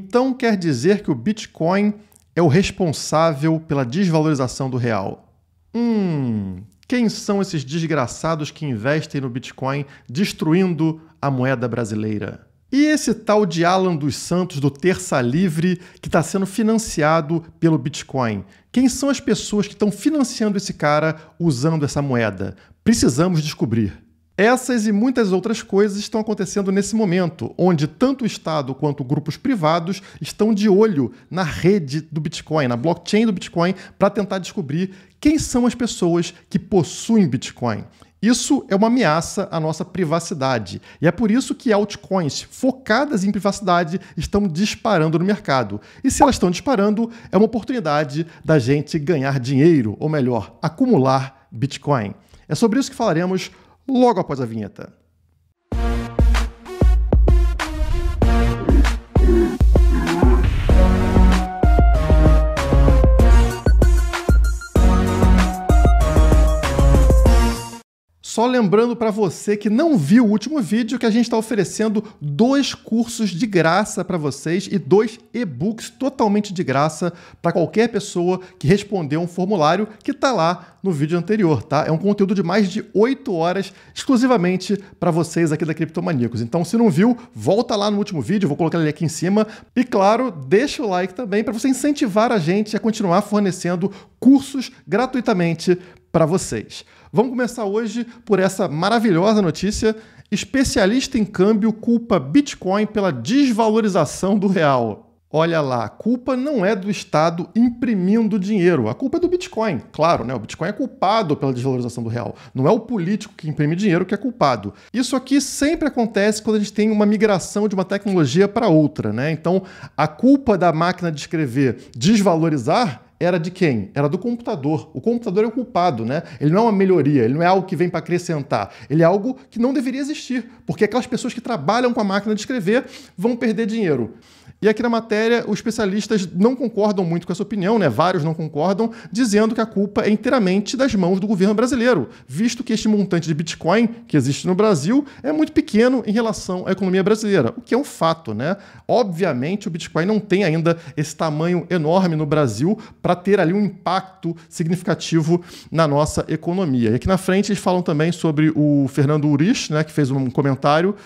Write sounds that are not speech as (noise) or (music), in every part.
Então quer dizer que o Bitcoin é o responsável pela desvalorização do real. Hum, quem são esses desgraçados que investem no Bitcoin destruindo a moeda brasileira? E esse tal de Alan dos Santos do Terça Livre que está sendo financiado pelo Bitcoin? Quem são as pessoas que estão financiando esse cara usando essa moeda? Precisamos descobrir. Essas e muitas outras coisas estão acontecendo nesse momento, onde tanto o Estado quanto grupos privados estão de olho na rede do Bitcoin, na blockchain do Bitcoin, para tentar descobrir quem são as pessoas que possuem Bitcoin. Isso é uma ameaça à nossa privacidade. E é por isso que altcoins focadas em privacidade estão disparando no mercado. E se elas estão disparando, é uma oportunidade da gente ganhar dinheiro, ou melhor, acumular Bitcoin. É sobre isso que falaremos logo após a vinheta. Só lembrando para você que não viu o último vídeo que a gente está oferecendo dois cursos de graça para vocês e dois e-books totalmente de graça para qualquer pessoa que respondeu um formulário que está lá no vídeo anterior, tá? É um conteúdo de mais de 8 horas exclusivamente para vocês aqui da Criptomaníacos. Então, se não viu, volta lá no último vídeo, vou colocar ele aqui em cima. E claro, deixa o like também para você incentivar a gente a continuar fornecendo cursos gratuitamente para vocês. Vamos começar hoje por essa maravilhosa notícia. Especialista em câmbio culpa Bitcoin pela desvalorização do real. Olha lá, a culpa não é do Estado imprimindo dinheiro, a culpa é do Bitcoin, claro, né? O Bitcoin é culpado pela desvalorização do real. Não é o político que imprime dinheiro que é culpado. Isso aqui sempre acontece quando a gente tem uma migração de uma tecnologia para outra, né? Então, a culpa da máquina de escrever desvalorizar era de quem? Era do computador. O computador é o culpado, né? Ele não é uma melhoria, ele não é algo que vem para acrescentar. Ele é algo que não deveria existir, porque aquelas pessoas que trabalham com a máquina de escrever vão perder dinheiro. E aqui na matéria, os especialistas não concordam muito com essa opinião, né? Vários não concordam, dizendo que a culpa é inteiramente das mãos do governo brasileiro, visto que este montante de Bitcoin que existe no Brasil é muito pequeno em relação à economia brasileira, o que é um fato, né? Obviamente, o Bitcoin não tem ainda esse tamanho enorme no Brasil para ter ali um impacto significativo na nossa economia. E aqui na frente eles falam também sobre o Fernando Urish né, que fez um comentário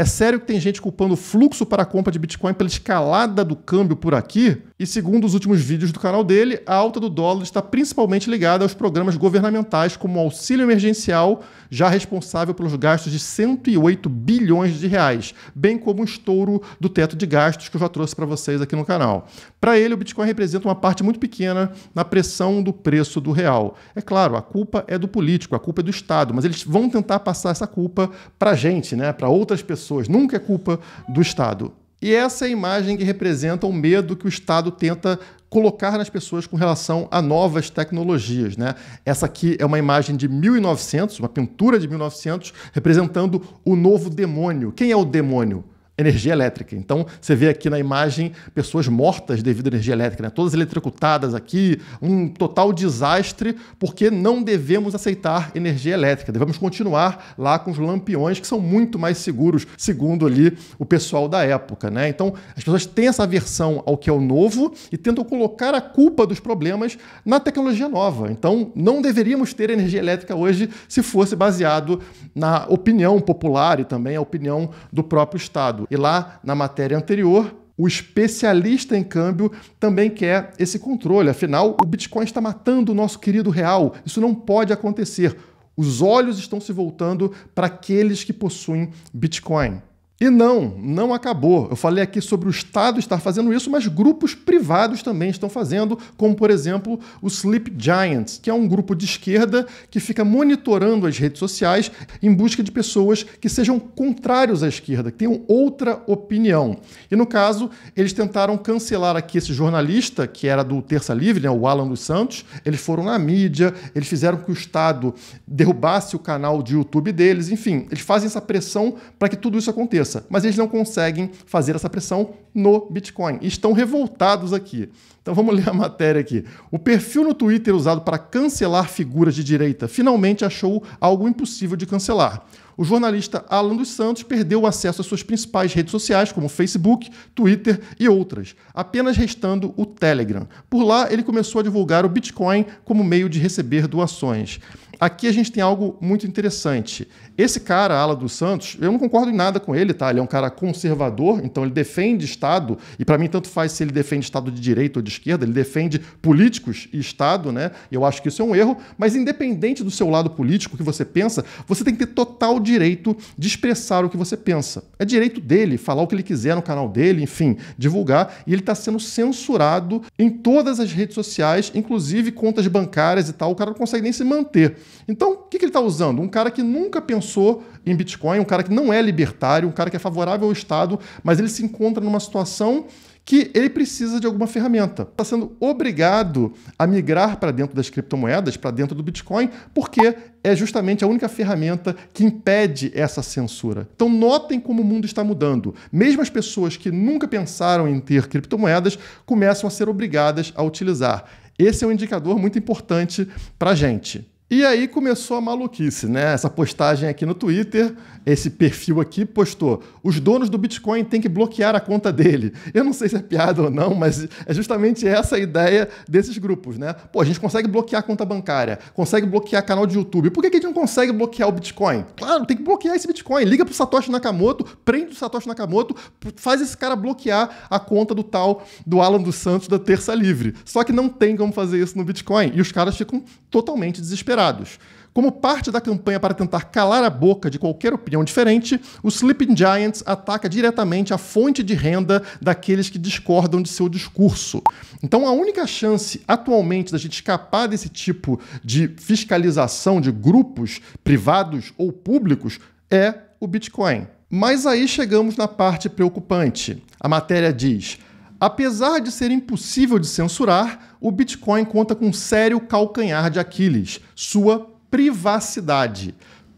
é sério que tem gente culpando o fluxo para a compra de Bitcoin pela escalada do câmbio por aqui? E segundo os últimos vídeos do canal dele, a alta do dólar está principalmente ligada aos programas governamentais, como o auxílio emergencial, já responsável pelos gastos de 108 bilhões de reais, bem como o estouro do teto de gastos que eu já trouxe para vocês aqui no canal. Para ele, o Bitcoin representa uma parte muito pequena na pressão do preço do real. É claro, a culpa é do político, a culpa é do Estado, mas eles vão tentar passar essa culpa para a gente, né? para outras pessoas. Nunca é culpa do Estado. E essa é a imagem que representa o medo que o Estado tenta colocar nas pessoas com relação a novas tecnologias. Né? Essa aqui é uma imagem de 1900, uma pintura de 1900, representando o novo demônio. Quem é o demônio? energia elétrica. Então, você vê aqui na imagem pessoas mortas devido à energia elétrica, né? todas eletrocutadas aqui, um total desastre, porque não devemos aceitar energia elétrica. Devemos continuar lá com os lampiões, que são muito mais seguros, segundo ali o pessoal da época. Né? Então, as pessoas têm essa aversão ao que é o novo e tentam colocar a culpa dos problemas na tecnologia nova. Então, não deveríamos ter energia elétrica hoje se fosse baseado na opinião popular e também a opinião do próprio Estado. E lá na matéria anterior, o especialista em câmbio também quer esse controle. Afinal, o Bitcoin está matando o nosso querido real. Isso não pode acontecer. Os olhos estão se voltando para aqueles que possuem Bitcoin. E não, não acabou. Eu falei aqui sobre o Estado estar fazendo isso, mas grupos privados também estão fazendo, como por exemplo o Sleep Giants, que é um grupo de esquerda que fica monitorando as redes sociais em busca de pessoas que sejam contrários à esquerda, que tenham outra opinião. E no caso, eles tentaram cancelar aqui esse jornalista, que era do Terça Livre, né, o Alan dos Santos. Eles foram na mídia, eles fizeram que o Estado derrubasse o canal de YouTube deles, enfim, eles fazem essa pressão para que tudo isso aconteça aconteça, mas eles não conseguem fazer essa pressão no Bitcoin. Estão revoltados aqui. Então vamos (laughs) ler a matéria aqui. O perfil no Twitter usado para cancelar figuras de direita finalmente achou algo impossível de cancelar o jornalista Alan dos Santos perdeu o acesso às suas principais redes sociais, como Facebook, Twitter e outras, apenas restando o Telegram. Por lá, ele começou a divulgar o Bitcoin como meio de receber doações aqui a gente tem algo muito interessante. Esse cara, Ala dos Santos, eu não concordo em nada com ele, tá? Ele é um cara conservador, então ele defende Estado, e para mim tanto faz se ele defende Estado de direita ou de esquerda, ele defende políticos e Estado, né? Eu acho que isso é um erro, mas independente do seu lado político que você pensa, você tem que ter total direito de expressar o que você pensa. É direito dele falar o que ele quiser no canal dele, enfim, divulgar, e ele está sendo censurado em todas as redes sociais, inclusive contas bancárias e tal, o cara não consegue nem se manter. Então, o que, que ele está usando? Um cara que nunca pensou em Bitcoin, um cara que não é libertário, um cara que é favorável ao Estado, mas ele se encontra numa situação que ele precisa de alguma ferramenta. Está sendo obrigado a migrar para dentro das criptomoedas, para dentro do Bitcoin, porque é justamente a única ferramenta que impede essa censura. Então, notem como o mundo está mudando. Mesmo as pessoas que nunca pensaram em ter criptomoedas começam a ser obrigadas a utilizar. Esse é um indicador muito importante para a gente. E aí começou a maluquice, né? Essa postagem aqui no Twitter, esse perfil aqui postou: os donos do Bitcoin têm que bloquear a conta dele. Eu não sei se é piada ou não, mas é justamente essa a ideia desses grupos, né? Pô, a gente consegue bloquear a conta bancária, consegue bloquear canal de YouTube. Por que a gente não consegue bloquear o Bitcoin? Claro, tem que bloquear esse Bitcoin. Liga pro Satoshi Nakamoto, prende o Satoshi Nakamoto, faz esse cara bloquear a conta do tal do Alan dos Santos da Terça Livre. Só que não tem como fazer isso no Bitcoin e os caras ficam totalmente desesperados moderados. Como parte da campanha para tentar calar a boca de qualquer opinião diferente, o Sleeping Giants ataca diretamente a fonte de renda daqueles que discordam de seu discurso. Então, a única chance atualmente da gente escapar desse tipo de fiscalização de grupos privados ou públicos é o Bitcoin. Mas aí chegamos na parte preocupante. A matéria diz: Apesar de ser impossível de censurar, o Bitcoin conta com um sério calcanhar de Aquiles, sua privacidade.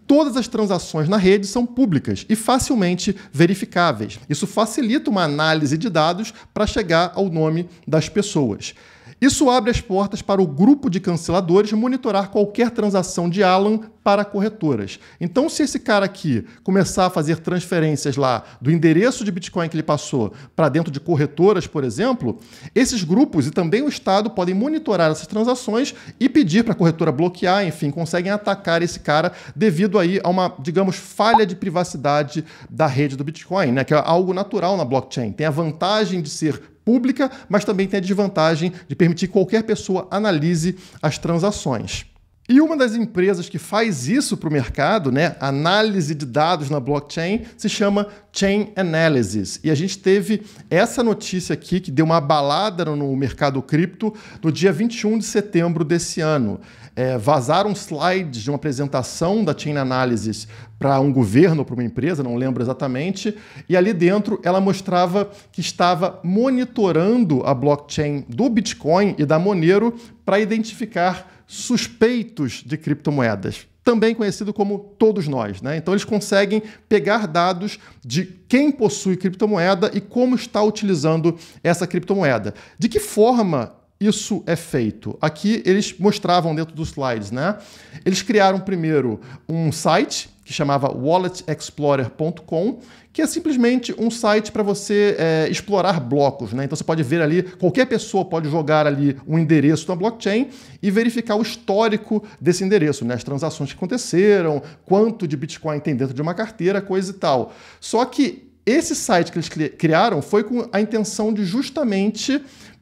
Todas as transações na rede são públicas e facilmente verificáveis. Isso facilita uma análise de dados para chegar ao nome das pessoas. Isso abre as portas para o grupo de canceladores monitorar qualquer transação de Alan para corretoras. Então, se esse cara aqui começar a fazer transferências lá do endereço de Bitcoin que ele passou para dentro de corretoras, por exemplo, esses grupos e também o Estado podem monitorar essas transações e pedir para a corretora bloquear, enfim, conseguem atacar esse cara devido aí a uma, digamos, falha de privacidade da rede do Bitcoin, né? que é algo natural na blockchain. Tem a vantagem de ser pública, mas também tem a desvantagem de permitir que qualquer pessoa analise as transações. E uma das empresas que faz isso para o mercado, né, análise de dados na blockchain, se chama Chain Analysis. E a gente teve essa notícia aqui que deu uma abalada no mercado cripto no dia 21 de setembro desse ano é, vazar um slide de uma apresentação da Chain Analysis para um governo para uma empresa, não lembro exatamente, e ali dentro ela mostrava que estava monitorando a blockchain do Bitcoin e da Monero para identificar suspeitos de criptomoedas também conhecido como todos nós. Né? Então, eles conseguem pegar dados de quem possui criptomoeda e como está utilizando essa criptomoeda. De que forma isso é feito? Aqui eles mostravam dentro dos slides, né? Eles criaram primeiro um site que chamava walletexplorer.com, que é simplesmente um site para você é, explorar blocos. Né? Então você pode ver ali, qualquer pessoa pode jogar ali um endereço na blockchain e verificar o histórico desse endereço, né? as transações que aconteceram, quanto de Bitcoin tem dentro de uma carteira, coisa e tal. Só que esse site que eles criaram foi com a intenção de justamente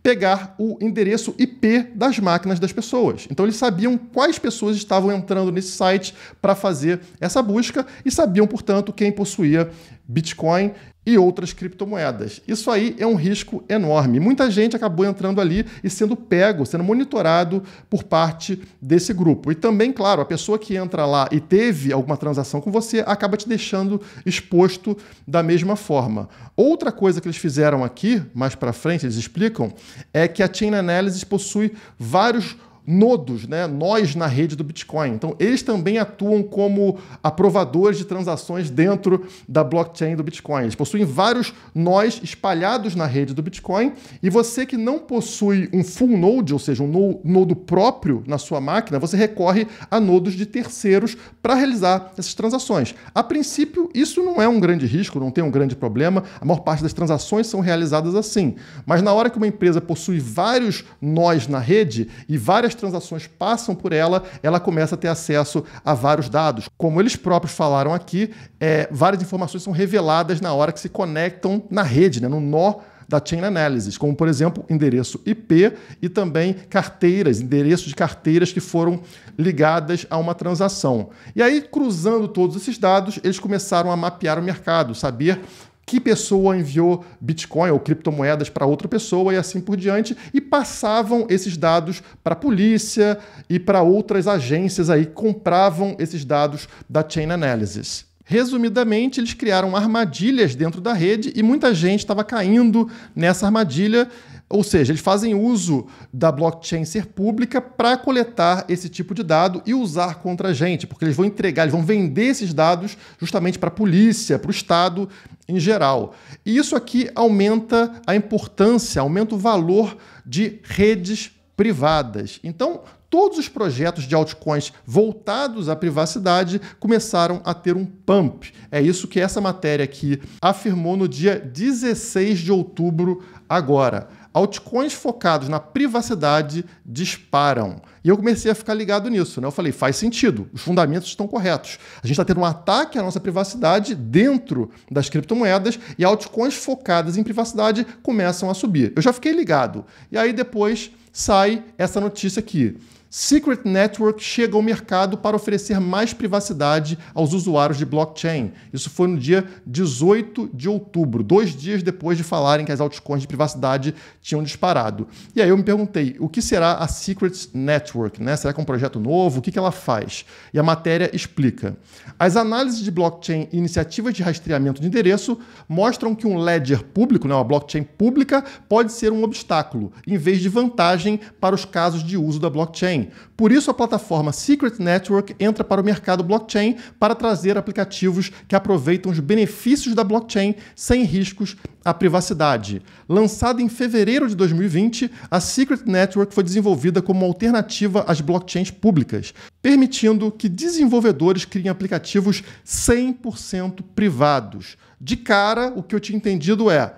pegar o endereço IP das máquinas das pessoas. Então eles sabiam quais pessoas estavam entrando nesse site para fazer essa busca e sabiam, portanto, quem possuía Bitcoin e outras criptomoedas. Isso aí é um risco enorme. Muita gente acabou entrando ali e sendo pego, sendo monitorado por parte desse grupo. E também, claro, a pessoa que entra lá e teve alguma transação com você acaba te deixando exposto da mesma forma. Outra coisa que eles fizeram aqui, mais para frente, eles explicam, é que a Chain Analysis possui vários nodos, né, nós na rede do Bitcoin. Então, eles também atuam como aprovadores de transações dentro da blockchain do Bitcoin. Eles possuem vários nós espalhados na rede do Bitcoin e você que não possui um full node, ou seja, um nodo próprio na sua máquina, você recorre a nodos de terceiros para realizar essas transações. A princípio, isso não é um grande risco, não tem um grande problema. A maior parte das transações são realizadas assim. Mas na hora que uma empresa possui vários nós na rede e várias transações passam por ela, ela começa a ter acesso a vários dados. Como eles próprios falaram aqui, é, várias informações são reveladas na hora que se conectam na rede, né, no nó da Chain Analysis, como por exemplo endereço IP e também carteiras, endereços de carteiras que foram ligadas a uma transação. E aí, cruzando todos esses dados, eles começaram a mapear o mercado, saber que pessoa enviou Bitcoin ou criptomoedas para outra pessoa e assim por diante, e passavam esses dados para a polícia e para outras agências aí compravam esses dados da Chain Analysis. Resumidamente, eles criaram armadilhas dentro da rede e muita gente estava caindo nessa armadilha ou seja, eles fazem uso da blockchain ser pública para coletar esse tipo de dado e usar contra a gente, porque eles vão entregar, eles vão vender esses dados justamente para a polícia, para o Estado em geral. E isso aqui aumenta a importância, aumenta o valor de redes privadas. Então, todos os projetos de altcoins voltados à privacidade começaram a ter um pump. É isso que essa matéria aqui afirmou no dia 16 de outubro agora altcoins focados na privacidade disparam. E eu comecei a ficar ligado nisso, né? Eu falei, faz sentido, os fundamentos estão corretos. A gente está tendo um ataque à nossa privacidade dentro das criptomoedas e altcoins focadas em privacidade começam a subir. Eu já fiquei ligado. E aí depois sai essa notícia aqui. Secret Network chega ao mercado para oferecer mais privacidade aos usuários de blockchain. Isso foi no dia 18 de outubro, dois dias depois de falarem que as altcoins de privacidade tinham disparado. E aí eu me perguntei, o que será a Secret Network? Né? Será que é um projeto novo? O que, que ela faz? E a matéria explica. As análises de blockchain e iniciativas de rastreamento de endereço mostram que um ledger público, né, uma blockchain pública, pode ser um obstáculo, em vez de vantagem para os casos de uso da blockchain blockchain. Por isso, a plataforma Secret Network entra para o mercado blockchain para trazer aplicativos que aproveitam os benefícios da blockchain sem riscos à privacidade. Lançada em fevereiro de 2020, a Secret Network foi desenvolvida como alternativa às blockchains públicas, permitindo que desenvolvedores criem aplicativos 100% privados. De cara, o que eu tinha entendido é.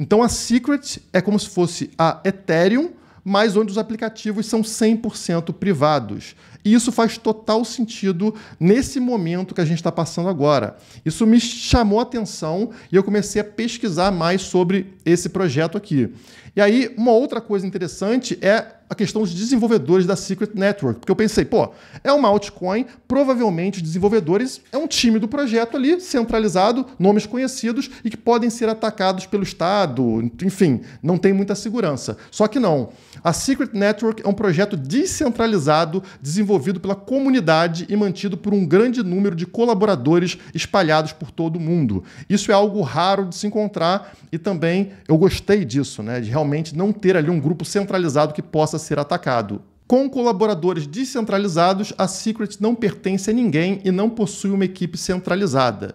Então a Secret é como se fosse a Ethereum mas onde os aplicativos são 100% privados. E isso faz total sentido nesse momento que a gente está passando agora. Isso me chamou a atenção e eu comecei a pesquisar mais sobre esse projeto aqui. E aí, uma outra coisa interessante é a questão dos desenvolvedores da Secret Network. Porque eu pensei, pô, é uma altcoin, provavelmente os desenvolvedores é um time do projeto ali, centralizado, nomes conhecidos e que podem ser atacados pelo Estado, enfim, não tem muita segurança. Só que não. A Secret Network é um projeto descentralizado, desenvolvido pela comunidade e mantido por um grande número de colaboradores espalhados por todo o mundo. Isso é algo raro de se encontrar e também eu gostei disso, né? De realmente não ter ali um grupo centralizado que possa ser atacado. Com colaboradores descentralizados, a Secret não pertence a ninguém e não possui uma equipe centralizada.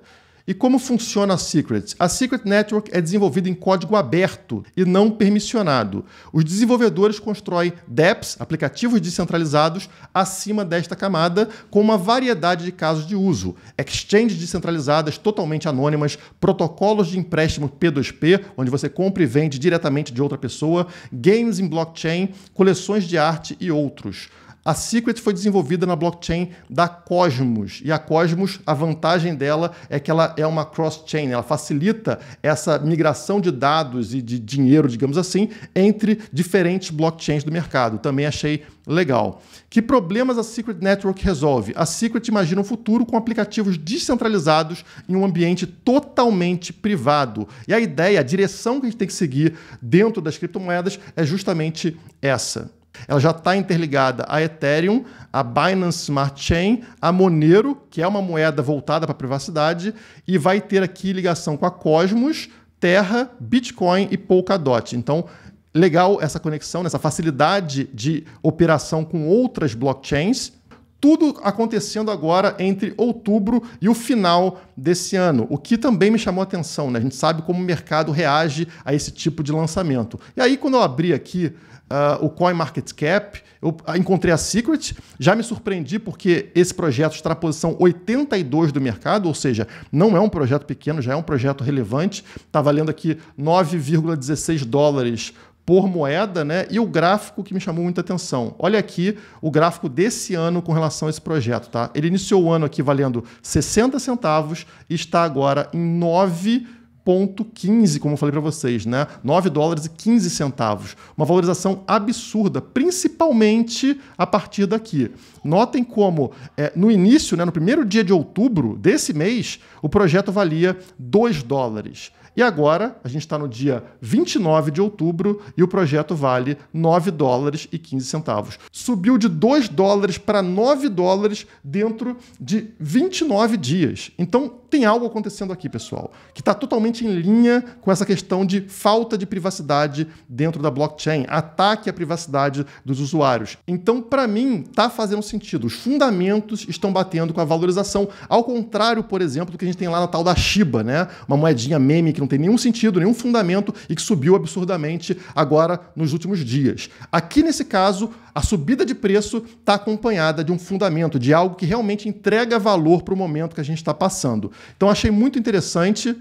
E como funciona a Secret? A Secret Network é desenvolvida em código aberto e não permissionado. Os desenvolvedores constroem dApps, aplicativos descentralizados, acima desta camada, com uma variedade de casos de uso: exchanges descentralizadas totalmente anônimas, protocolos de empréstimo P2P, onde você compra e vende diretamente de outra pessoa, games em blockchain, coleções de arte e outros. A Secret foi desenvolvida na blockchain da Cosmos. E a Cosmos, a vantagem dela é que ela é uma cross-chain, ela facilita essa migração de dados e de dinheiro, digamos assim, entre diferentes blockchains do mercado. Também achei legal. Que problemas a Secret Network resolve? A Secret imagina um futuro com aplicativos descentralizados em um ambiente totalmente privado. E a ideia, a direção que a gente tem que seguir dentro das criptomoedas é justamente essa. Ela já está interligada a Ethereum, a Binance Smart Chain, a Monero, que é uma moeda voltada para a privacidade, e vai ter aqui ligação com a Cosmos, Terra, Bitcoin e Polkadot. Então, legal essa conexão, essa facilidade de operação com outras blockchains. Tudo acontecendo agora entre outubro e o final desse ano, o que também me chamou a atenção, né? A gente sabe como o mercado reage a esse tipo de lançamento. E aí, quando eu abri aqui uh, o CoinMarketCap, eu ah, encontrei a Secret, já me surpreendi porque esse projeto está na posição 82 do mercado, ou seja, não é um projeto pequeno, já é um projeto relevante, está valendo aqui 9,16 dólares por moeda, né? E o gráfico que me chamou muita atenção. Olha aqui o gráfico desse ano com relação a esse projeto, tá? Ele iniciou o ano aqui valendo 60 centavos e está agora em 9 9,15, como eu falei para vocês, né? 9 dólares e 15 centavos. Uma valorização absurda, principalmente a partir daqui. Notem como é, no início, né, no primeiro dia de outubro desse mês, o projeto valia 2 dólares. E agora, a gente está no dia 29 de outubro e o projeto vale 9 dólares e 15 centavos. Subiu de 2 dólares para 9 dólares dentro de 29 dias. Então, tem algo acontecendo aqui, pessoal, que está totalmente em linha com essa questão de falta de privacidade dentro da blockchain, ataque à privacidade dos usuários. Então, para mim, está fazendo sentido. Os fundamentos estão batendo com a valorização, ao contrário, por exemplo, do que a gente tem lá na tal da Shiba, né? Uma moedinha meme que não não tem nenhum sentido, nenhum fundamento e que subiu absurdamente agora nos últimos dias. Aqui nesse caso, a subida de preço está acompanhada de um fundamento, de algo que realmente entrega valor para o momento que a gente está passando. Então achei muito interessante.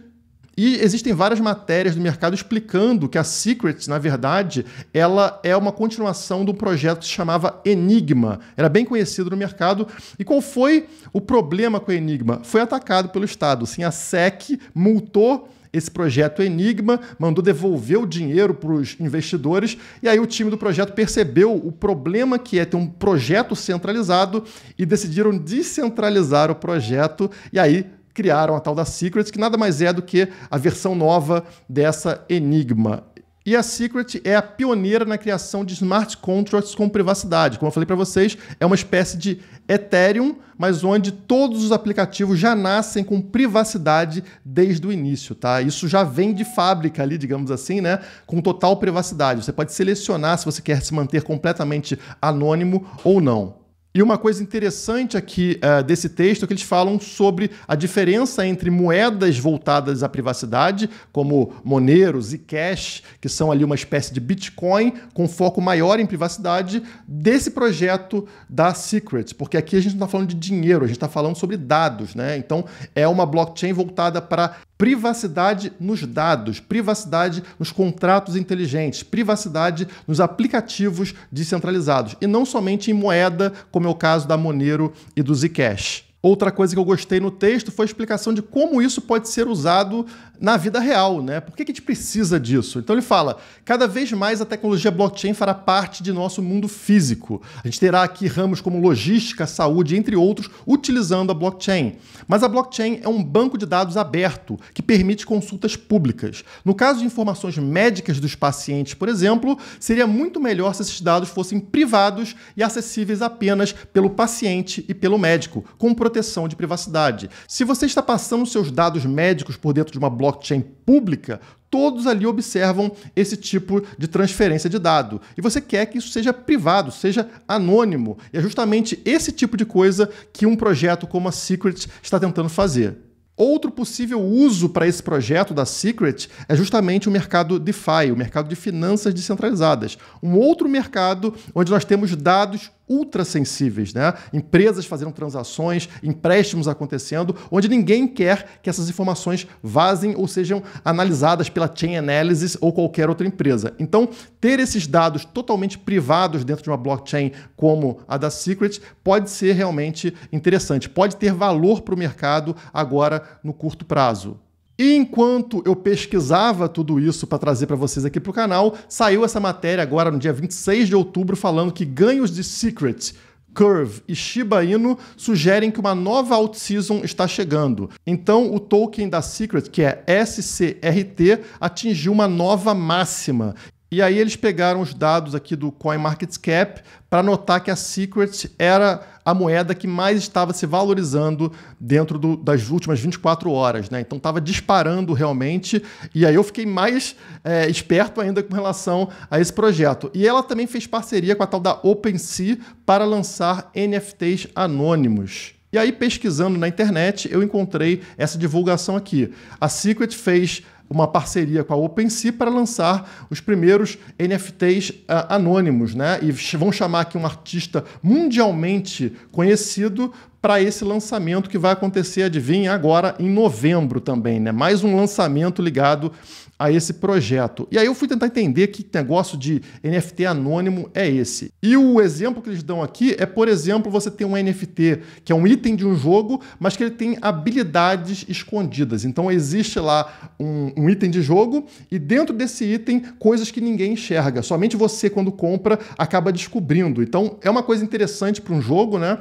E existem várias matérias do mercado explicando que a Secrets, na verdade, ela é uma continuação de um projeto que se chamava Enigma. Era bem conhecido no mercado. E qual foi o problema com o Enigma? Foi atacado pelo Estado. Sim, a SEC multou esse projeto Enigma, mandou devolver o dinheiro para os investidores, e aí o time do projeto percebeu o problema que é ter um projeto centralizado e decidiram descentralizar o projeto, e aí criaram a tal da Secrets, que nada mais é do que a versão nova dessa Enigma. E a Secret é a pioneira na criação de smart contracts com privacidade. Como eu falei para vocês, é uma espécie de Ethereum, mas onde todos os aplicativos já nascem com privacidade desde o início, tá? Isso já vem de fábrica ali, digamos assim, né? Com total privacidade. Você pode selecionar se você quer se manter completamente anônimo ou não. E uma coisa interessante aqui uh, desse texto é que eles falam sobre a diferença entre moedas voltadas à privacidade, como Monero, Zcash, que são ali uma espécie de Bitcoin com foco maior em privacidade, desse projeto da Secret, porque aqui a gente não está falando de dinheiro, a gente está falando sobre dados, né? Então é uma blockchain voltada para privacidade nos dados, privacidade nos contratos inteligentes, privacidade nos aplicativos descentralizados e não somente em moeda como meu caso da Monero e do Zcash. Outra coisa que eu gostei no texto foi a explicação de como isso pode ser usado na vida real, né? Por que, que a gente precisa disso? Então ele fala: cada vez mais a tecnologia blockchain fará parte de nosso mundo físico. A gente terá aqui ramos como logística, saúde, entre outros, utilizando a blockchain. Mas a blockchain é um banco de dados aberto que permite consultas públicas. No caso de informações médicas dos pacientes, por exemplo, seria muito melhor se esses dados fossem privados e acessíveis apenas pelo paciente e pelo médico, com proteção proteção de privacidade. Se você está passando seus dados médicos por dentro de uma blockchain pública, todos ali observam esse tipo de transferência de dado. E você quer que isso seja privado, seja anônimo. E é justamente esse tipo de coisa que um projeto como a Secret está tentando fazer. Outro possível uso para esse projeto da Secret é justamente o mercado DeFi, o mercado de finanças descentralizadas. Um outro mercado onde nós temos dados ultrassensíveis, né? Empresas fazendo transações, empréstimos acontecendo, onde ninguém quer que essas informações vazem ou sejam analisadas pela Chain Analysis ou qualquer outra empresa. Então, ter esses dados totalmente privados dentro de uma blockchain como a da Secret pode ser realmente interessante, pode ter valor para o mercado agora no curto prazo. E enquanto eu pesquisava tudo isso para trazer para vocês aqui para o canal, saiu essa matéria agora no dia 26 de outubro falando que ganhos de Secret, Curve e Shiba Inu sugerem que uma nova alt-season está chegando. Então, o token da Secret, que é SCRT, atingiu uma nova máxima. E aí eles pegaram os dados aqui do CoinMarketCap para notar que a Secret era a moeda que mais estava se valorizando dentro do, das últimas 24 horas, né? Então estava disparando realmente. E aí eu fiquei mais é, esperto ainda com relação a esse projeto. E ela também fez parceria com a tal da OpenSea para lançar NFTs anônimos. E aí pesquisando na internet eu encontrei essa divulgação aqui. A Secret fez uma parceria com a OpenSea para lançar os primeiros NFTs uh, ah, anônimos, né? E vão chamar aqui um artista mundialmente conhecido para esse lançamento que vai acontecer, adivinha, agora em novembro também, né? Mais um lançamento ligado a esse projeto. E aí eu fui tentar entender que negócio de NFT anônimo é esse. E o exemplo que eles dão aqui é, por exemplo, você tem um NFT, que é um item de um jogo, mas que ele tem habilidades escondidas. Então existe lá um, um item de jogo e dentro desse item coisas que ninguém enxerga. Somente você, quando compra, acaba descobrindo. Então é uma coisa interessante para um jogo, né?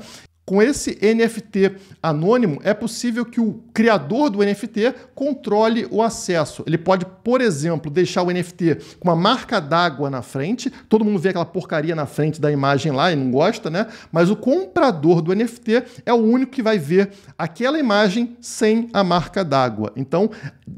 Com esse NFT anônimo, é possível que o criador do NFT controle o acesso. Ele pode, por exemplo, deixar o NFT com uma marca d'água na frente, todo mundo vê aquela porcaria na frente da imagem lá e não gosta, né? Mas o comprador do NFT é o único que vai ver aquela imagem sem a marca d'água. Então,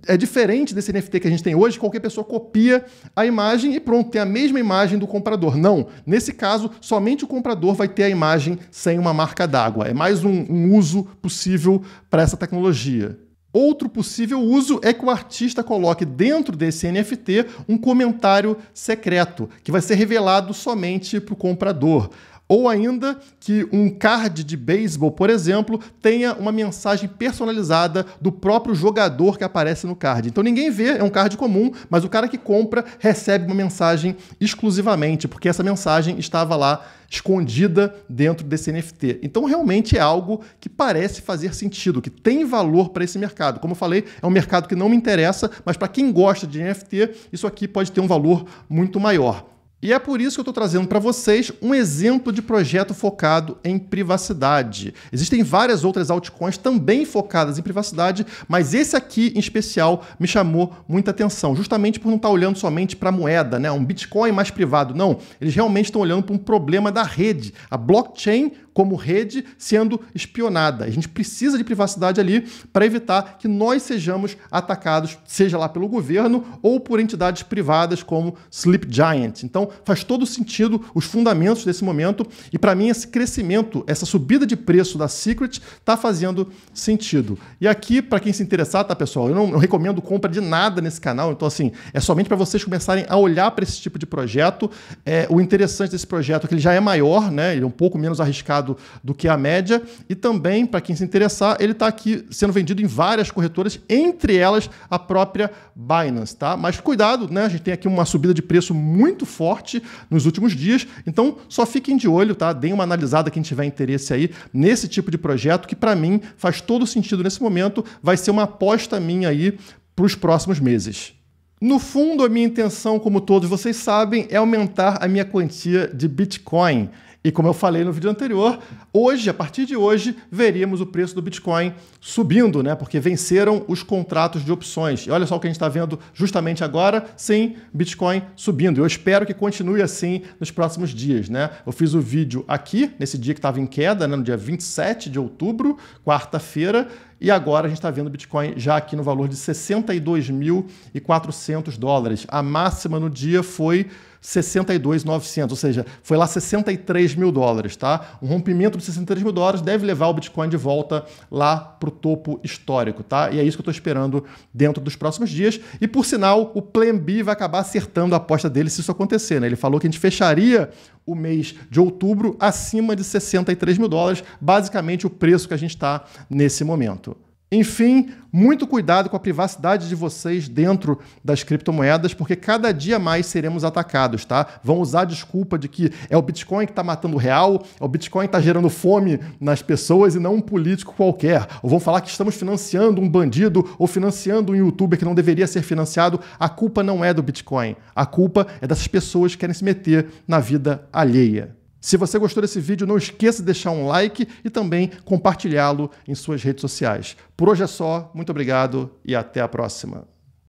é diferente desse NFT que a gente tem hoje, qualquer pessoa copia a imagem e pronto, tem a mesma imagem do comprador. Não, nesse caso, somente o comprador vai ter a imagem sem uma marca d'água d'água. É mais um, um uso possível para essa tecnologia. Outro possível uso é que o artista coloque dentro desse NFT um comentário secreto, que vai ser revelado somente para o comprador. Ou ainda que um card de beisebol, por exemplo, tenha uma mensagem personalizada do próprio jogador que aparece no card. Então ninguém vê, é um card comum, mas o cara que compra recebe uma mensagem exclusivamente, porque essa mensagem estava lá escondida dentro desse NFT. Então realmente é algo que parece fazer sentido, que tem valor para esse mercado. Como eu falei, é um mercado que não me interessa, mas para quem gosta de NFT, isso aqui pode ter um valor muito maior. E é por isso que eu estou trazendo para vocês um exemplo de projeto focado em privacidade. Existem várias outras altcoins também focadas em privacidade, mas esse aqui em especial me chamou muita atenção, justamente por não estar tá olhando somente para a moeda, né? um Bitcoin mais privado. Não, eles realmente estão olhando para um problema da rede. A blockchain como rede sendo espionada. A gente precisa de privacidade ali para evitar que nós sejamos atacados, seja lá pelo governo ou por entidades privadas como Sleep Giant. Então, faz todo sentido os fundamentos desse momento e para mim esse crescimento, essa subida de preço da Secret está fazendo sentido. E aqui, para quem se interessar, tá, pessoal, eu não, não recomendo compra de nada nesse canal, então assim, é somente para vocês começarem a olhar para esse tipo de projeto. É, o interessante desse projeto é que ele já é maior, né? Ele é um pouco menos arriscado do que é a média. E também, para quem se interessar, ele está aqui sendo vendido em várias corretoras, entre elas a própria Binance. Tá? Mas cuidado, né? a gente tem aqui uma subida de preço muito forte nos últimos dias, então só fiquem de olho, tá? deem uma analisada quem tiver interesse aí nesse tipo de projeto, que para mim faz todo sentido nesse momento, vai ser uma aposta minha aí para os próximos meses. No fundo, a minha intenção, como todos vocês sabem, é aumentar a minha quantia de Bitcoin. E como eu falei no vídeo anterior, hoje, a partir de hoje, veríamos o preço do Bitcoin subindo, né? Porque venceram os contratos de opções. E olha só o que a gente está vendo justamente agora, sim, Bitcoin subindo. Eu espero que continue assim nos próximos dias, né? Eu fiz o vídeo aqui, nesse dia que estava em queda, né? no dia 27 de outubro, quarta-feira, e agora a gente está vendo o Bitcoin já aqui no valor de 62.400 dólares. A máxima no dia foi 62.900, ou seja, foi lá 63 mil dólares, tá? Um rompimento de 63 mil dólares deve levar o Bitcoin de volta lá para o topo histórico, tá? E é isso que eu estou esperando dentro dos próximos dias. E por sinal, o Plan B vai acabar acertando a aposta dele se isso acontecer, né? Ele falou que a gente fecharia o mês de outubro acima de 63 mil dólares, basicamente o preço que a gente está nesse momento. Enfim, muito cuidado com a privacidade de vocês dentro das criptomoedas, porque cada dia mais seremos atacados, tá? Vão usar a desculpa de que é o Bitcoin que está matando o real, é o Bitcoin que está gerando fome nas pessoas e não um político qualquer. Ou vão falar que estamos financiando um bandido ou financiando um youtuber que não deveria ser financiado. A culpa não é do Bitcoin, a culpa é dessas pessoas que querem se meter na vida alheia. Se você gostou desse vídeo, não esqueça de deixar um like e também compartilhá-lo em suas redes sociais. Por hoje é só, muito obrigado e até a próxima.